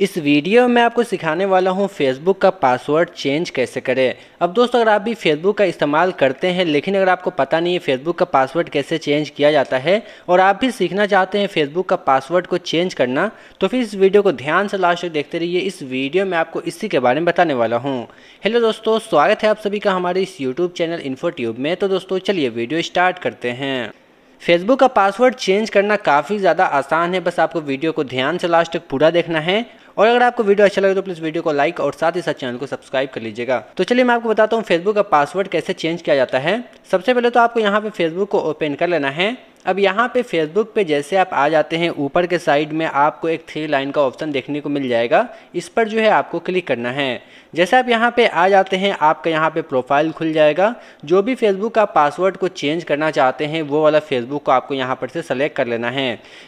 इस वीडियो में आपको सिखाने वाला हूं फेसबुक का पासवर्ड चेंज कैसे करें अब दोस्तों अगर आप भी फेसबुक का इस्तेमाल करते हैं लेकिन अगर आपको पता नहीं है फेसबुक का पासवर्ड कैसे चेंज किया जाता है और आप भी सीखना चाहते हैं फेसबुक का पासवर्ड को चेंज करना तो फिर इस वीडियो को ध्यान से लास्ट तक देखते रहिए इस वीडियो में आपको इसी के बारे में बताने वाला हूँ हेलो दोस्तों स्वागत है आप सभी का हमारे इस यूट्यूब चैनल इन्फोट्यूब में तो दोस्तों चलिए वीडियो स्टार्ट करते हैं फेसबुक का पासवर्ड चेंज करना काफ़ी ज़्यादा आसान है बस आपको वीडियो को ध्यान से लास्ट तक पूरा देखना है और अगर आपको वीडियो अच्छा लगे तो प्लीज़ वीडियो को लाइक और साथ ही साथ चैनल को सब्सक्राइब कर लीजिएगा तो चलिए मैं आपको बताता हूँ फेसबुक का पासवर्ड कैसे चेंज किया जाता है सबसे पहले तो आपको यहाँ पे फेसबुक को ओपन कर लेना है अब यहाँ पे फेसबुक पे जैसे आप आ जाते हैं ऊपर के साइड में आपको एक थ्री लाइन का ऑप्शन देखने को मिल जाएगा इस पर जो है आपको क्लिक करना है जैसे आप यहाँ पे आ जाते हैं आपका यहाँ पे प्रोफाइल खुल जाएगा जो भी फेसबुक का पासवर्ड को चेंज करना चाहते हैं वो वाला फेसबुक को आपको यहाँ पर से सेलेक्ट कर लेना है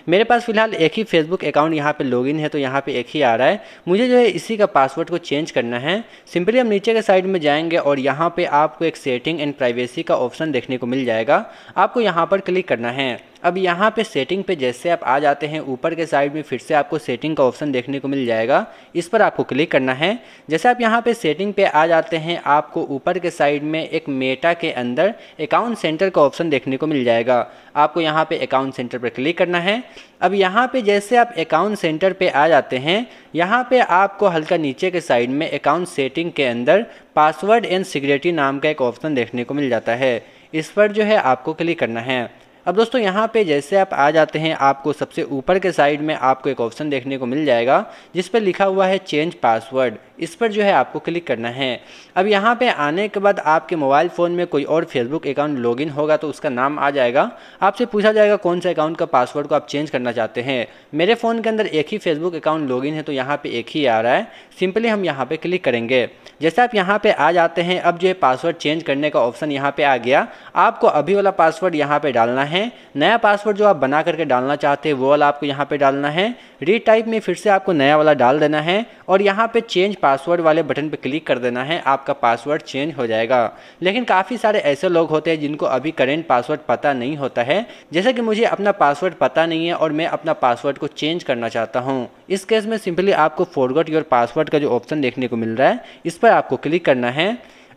मेरे पास फिलहाल एक ही फेसबुक अकाउंट यहाँ पर लॉग है तो यहाँ पर एक ही आ रहा है मुझे जो है इसी का पासवर्ड को चेंज करना है सिंपली हम नीचे के साइड में जाएंगे और यहाँ पर आपको एक सेटिंग एंड प्राइवेसी का ऑप्शन देखने को मिल जाएगा आपको यहाँ पर क्लिक करना है हैं अब यहाँ पे सेटिंग पे जैसे आप आ जाते हैं ऊपर के साइड में फिर से आपको सेटिंग का ऑप्शन देखने को मिल जाएगा इस पर आपको क्लिक करना है जैसे आप यहाँ पे सेटिंग पे आ जाते हैं आपको ऊपर के साइड में एक मेटा के अंदर अकाउंट सेंटर का ऑप्शन देखने को मिल जाएगा आपको यहाँ पे अकाउंट सेंटर पर क्लिक करना है अब यहाँ पर जैसे आप अकाउंट सेंटर पर आ जाते हैं यहाँ पर आपको हल्का नीचे के साइड में अकाउंट सेटिंग के अंदर पासवर्ड एंड सिक्योरिटी नाम का एक ऑप्शन देखने को मिल जाता है इस पर जो है आपको क्लिक करना है अब दोस्तों यहाँ पे जैसे आप आ जाते हैं आपको सबसे ऊपर के साइड में आपको एक ऑप्शन देखने को मिल जाएगा जिस पर लिखा हुआ है चेंज पासवर्ड इस पर जो है आपको क्लिक करना है अब यहाँ पे आने के बाद आपके मोबाइल फ़ोन में कोई और फेसबुक अकाउंट लॉगिन होगा तो उसका नाम आ जाएगा आपसे पूछा जाएगा कौन सा अकाउंट का पासवर्ड को आप चेंज करना चाहते हैं मेरे फ़ोन के अंदर एक ही फेसबुक अकाउंट लॉगिन है तो यहाँ पर एक ही आ रहा है सिंपली हम यहाँ पर क्लिक करेंगे जैसे आप यहाँ पर आ जाते हैं अब जो है पासवर्ड चेंज करने का ऑप्शन यहाँ पर आ गया आपको अभी वाला पासवर्ड यहाँ पर डालना है नया पासवर्ड जो आप बना करके डालना चाहते हैं वो वाला आपको यहाँ पर डालना है रीटाइप में फिर से आपको नया वाला डाल देना है और यहाँ पर चेंज पासवर्ड वाले बटन पर क्लिक कर देना है आपका पासवर्ड चेंज हो जाएगा लेकिन काफ़ी सारे ऐसे लोग होते हैं जिनको अभी करेंट पासवर्ड पता नहीं होता है जैसे कि मुझे अपना पासवर्ड पता नहीं है और मैं अपना पासवर्ड को चेंज करना चाहता हूँ इस केस में सिंपली आपको फॉरवर्ड योर पासवर्ड का जो ऑप्शन देखने को मिल रहा है इस पर आपको क्लिक करना है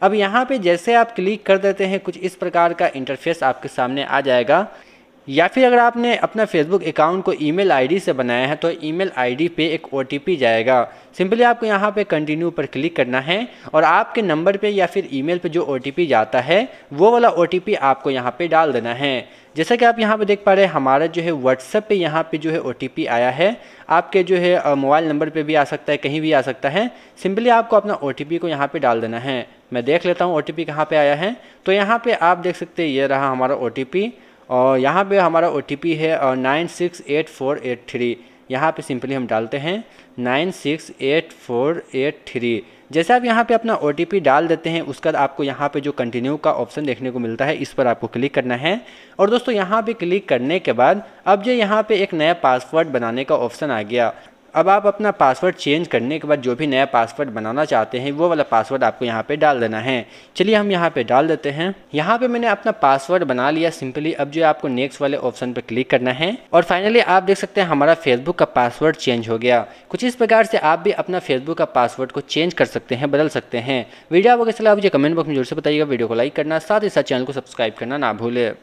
अब यहाँ पे जैसे आप क्लिक कर देते हैं कुछ इस प्रकार का इंटरफेस आपके सामने आ जाएगा या फिर अगर आपने अपना फेसबुक अकाउंट को ईमेल आईडी से बनाया है तो ईमेल आईडी पे एक ओ जाएगा सिंपली आपको यहाँ पे कंटिन्यू पर क्लिक करना है और आपके नंबर पे या फिर ईमेल पे जो ओ जाता है वो वाला ओ आपको यहाँ पे डाल देना है जैसा कि आप यहाँ पे देख पा रहे हैं हमारा जो है व्हाट्सएप पे यहाँ पे जो है ओ आया है आपके जो है मोबाइल नंबर पे भी आ सकता है कहीं भी आ सकता है सिंपली आपको अपना ओ को यहाँ पे डाल देना है मैं देख लेता हूँ ओ टी कहाँ पर आया है तो यहाँ पर आप देख सकते हैं ये रहा हमारा ओ और यहाँ पे हमारा ओ है और nine six eight four eight three यहाँ पर सिंपली हम डालते हैं nine six eight four eight three जैसे आप यहाँ पे अपना ओ डाल देते हैं उसके बाद आपको यहाँ पे जो कंटिन्यू का ऑप्शन देखने को मिलता है इस पर आपको क्लिक करना है और दोस्तों यहाँ पे क्लिक करने के बाद अब जो यहाँ पे एक नया पासवर्ड बनाने का ऑप्शन आ गया अब आप अपना पासवर्ड चेंज करने के बाद जो भी नया पासवर्ड बनाना चाहते हैं वो वाला पासवर्ड आपको यहाँ पे डाल देना है चलिए हम यहाँ पे डाल देते हैं यहाँ पे मैंने अपना पासवर्ड बना लिया सिंपली अब जो है आपको नेक्स्ट वाले ऑप्शन पे क्लिक करना है और फाइनली आप देख सकते हैं हमारा फेसबुक का पासवर्ड चेंज हो गया कुछ इस प्रकार से आप भी अपना फेसबुक का पासवर्ड को चेंज कर सकते हैं बदल सकते हैं वीडियो आपको कैसे लगा मुझे कमेंट बॉक्स में जोर से बताइएगा वीडियो को लाइक करना साथ ही साथ चैनल को सब्सक्राइब करना ना भूले